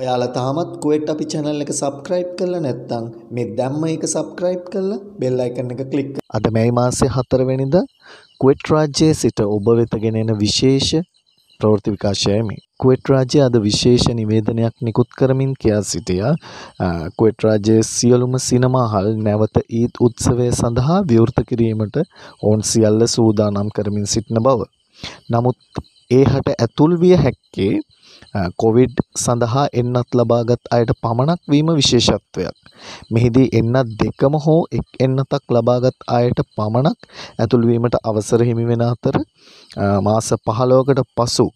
ඔයාලා තාමත් කුවෙට් අපි channel එක subscribe කරලා නැත්නම් මේ දැම්ම එක subscribe කරලා bell icon එක click කරන්න. අද මේ මාසයේ 4 වෙනිදා කුවෙට් රාජ්‍යයේ සිට ඔබ වෙත ගෙනෙන විශේෂ ප්‍රවෘත්ති විකාශයයි මේ. කුවෙට් රාජ්‍ය අද විශේෂ නිවේදනයක් නිකුත් කරමින් කියා සිටියා. කුවෙට් රාජ්‍යයේ සියලුම සිනමාහල් නැවත ඊද් උත්සවය සඳහා විවෘත කිරීමට ඔවුන් සියල්ල සූදානම් කරමින් සිටින බව. නමුත් ඒහට ඇතුල් විය හැක්කේ කොවිඩ් සඳහා එන්නත් ලබාගත් අයට පමණක් වීම විශේෂත්වයක්. මෙහිදී එන්නත් දෙකම හෝ එක් එන්නතක් ලබාගත් අයට පමණක් ඇතුළුවීමට අවසර හිමි වෙන අතර මාස 15කට පසු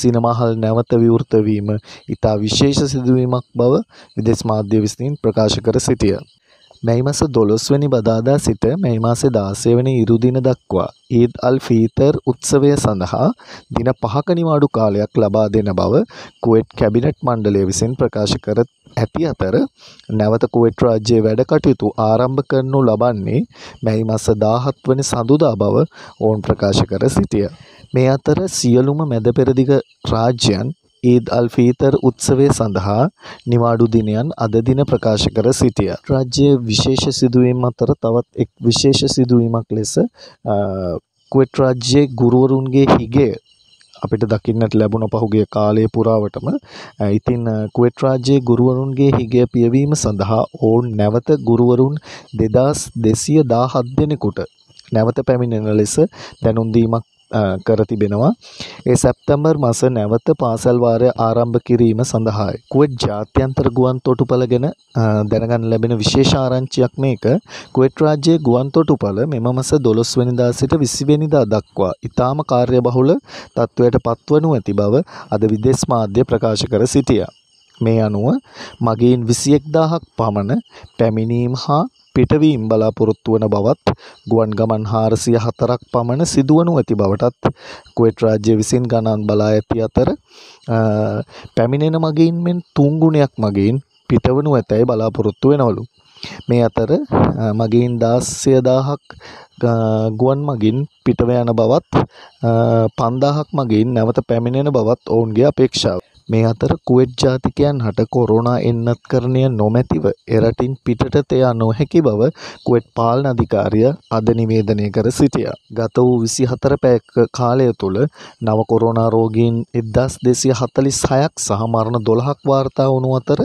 සිනමාහල් නැවත විවෘත වීම ඊට විශේෂ සිදුවීමක් බව විදේශ මාධ්‍ය විසින් ප්‍රකාශ කර සිටියා. මැයි මස 12 වෙනි බදාදා සිට මැයි මාසේ 16 වෙනි ඉරුදින දක්වා ඊද් අල් ෆීතර් උත්සවය සඳහා දින 5ක නිවාඩු කාලයක් ලබා දෙන බව කුවේට් කැබිනට් මණ්ඩලය විසින් ප්‍රකාශ කර ඇති අතර නැවත කුවේට් රාජ්‍යයේ වැඩ කටයුතු ආරම්භ කරනු ලබන්නේ මැයි මස 17 වෙනි සඳුදා බව ඔවුන් ප්‍රකාශ කර සිටිය. මේ අතර සියලුම මැද පෙරදිග රාජ්‍යයන් ඊද් අල් ෆීතර් උත්සවය සඳහා නිවාඩු දිනයන් අද දින ප්‍රකාශ කර සිටිය. රාජ්‍ය විශේෂ සිදුවීම් අතර තවත් එක් විශේෂ සිදුවීමක් ලෙස කුවෙට් රාජ්‍යයේ ගුරුවරුන්ගේ හිගේ අපිට දකින්නට ලැබුණ පහුගිය කාලය පුරාවටම ඉතින් කුවෙට් රාජ්‍යයේ ගුරුවරුන්ගේ හිගය පියවීම සඳහා ඔවුන් නැවත ගුරුවරුන් දෙදස් දෙසිය දාහත් දෙනෙකුට නැවත පැමිණෙන ලෙස දැනුම් දීමක් කර තිබෙනවා. ඒ සැප්තැම්බර් මස නැවත පාසල් වාරය ආරම්භ කිරීම සඳහායි. කුවෙට් ජාත්‍යන්තර ගුවන් තොටුපළ ගැන දැනගන්න ලැබෙන විශේෂ ආරංචියක් මේක. කුවෙට් රාජ්‍යයේ ගුවන් තොටුපළ මෙම මස 12 වෙනිදා සිට 20 වෙනිදා දක්වා ඊටාම කාර්යබහුල තත්වයට පත්වනු ඇති බව අද විදේශ මාධ්‍ය ප්‍රකාශ කර සිටියා. මේ අනුව මගින් 21000ක් පමණ පැමිණීම් හා පිටවීම් බලාපොරොත්තු වන බවත් ගුවන් ගමන් හාරසිය හතරක් පමණ සිදුවනු ඇති බවටත් කුවේට් රාජ්‍ය විසින් ගණන් බලා ඇති අතර පැමිණෙන මගින් මෙන් තුන්ගුණයක් මගින් පිටවනු ඇතැයි බලාපොරොත්තු වෙනවලු. මේ අතර මගින් දාස්සය දාහක් ගුවන් මගින් පිටව යන බවත් පන්දාහක් මගින් නැවත පැමිණෙන බවත් ඔවුන්ගේ අපේක්ෂාව. මේ අතර කුවේට් ජාතිකයන් හට කොරෝනා එන්නත්කරණය නොමැතිව එරටින් පිටට තයා නොහැකි බව කුවේට් පාලන අධිකාරිය අද නිවේදනය කර සිටියා. ගත වූ විසි හතර පැයක කාලය තුළ නව කොරෝනා රෝගීන් එද්දස් දෙසිය හතලි සයක් සහමරණ දොළහක් වාර්තා වුණු අතර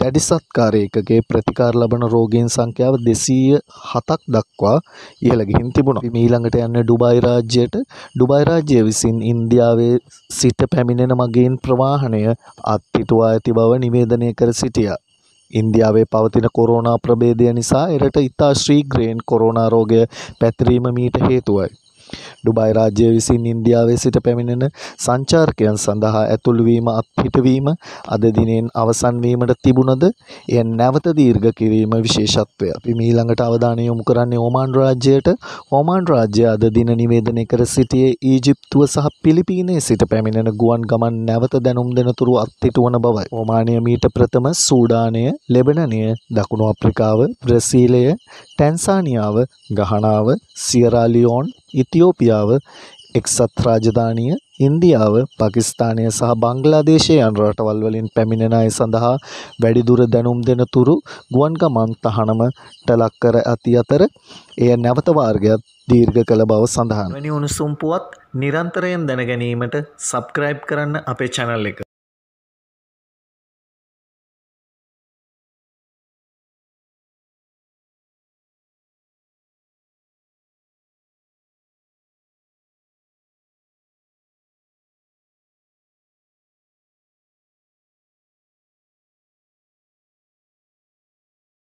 දැඩි සත්කාරයකගේ ප්‍රතිකාර ලබන රෝගීන් සංඛ්‍යාව දෙසීය හතක් දක්වා ඉහළ ගිහින් තිබුණා. මීළඟට යන්න ඩුබායි රාජ්‍යයට ඩුබායි රාජ්‍ය විසින් ඉන්දියාවේ සිට පැමිණෙන මගින් ගණනින් ප්‍රවාහනය අත්හිටුවා ඇති බව නිවේදනය කර සිටියා. ඉන්දියාවේ පවතින කොරෝනා ප්‍රභේදය නිසා එරට ඉතා ශීඝ්‍රයෙන් කොරෝනා රෝගය පැතිරීම මීට හේතුවයි. ඩුබයි රාජ්‍ය විසින් ඉන්දියාවේ සිට පැමිණෙන සංචාරකයන් සඳහා ඇතුළුවීම අත්හිටවීම අද දිනෙන් අවසන් වීමට තිබුණද එය නැවත දීර්ඝ කිරීම විශේෂත්වය. අපි මේ ඊළඟට අවධානය යොමු කරන්නේ ඕමාන් රාජ්‍යයට. ඕමාන් රාජ්‍ය අද දින නිවේදනය කර සිටියේ ඊජිප්තුව සහ පිලිපීනයේ සිට පැමිණෙන ගුවන් ගමන් නැවත දැනුම් දෙනතුරු අත්හිටුවන බවයි. ඕමානීය මීට ප්‍රථම සූඩානය, ලෙබනනය, දකුණු අප්‍රිකාව, බ්‍රසීලය, ටැන්සානියාව, ගහනාව, සියරාලියෝන්, ඉතියෝපියා ඉන්දියාව එක්සත් රාජධානිය ඉන්දියාව පකිස්ථානය සහ බංග්ලාදේශය යන රටවල් වලින් පැමිණෙන අය සඳහා වැඩිදුර දැනුම් දෙන තුරු ගුවන්ගමන් තහනමට ලක් කර ඇති අතර එය නැවත වාර්ගයක් දීර්ඝ කළ බව සඳහන්. මෙනි උණුසුම් පුවත් නිරන්තරයෙන් දැන ගැනීමට සබ්ස්ක්‍රයිබ් කරන්න අපේ channel එක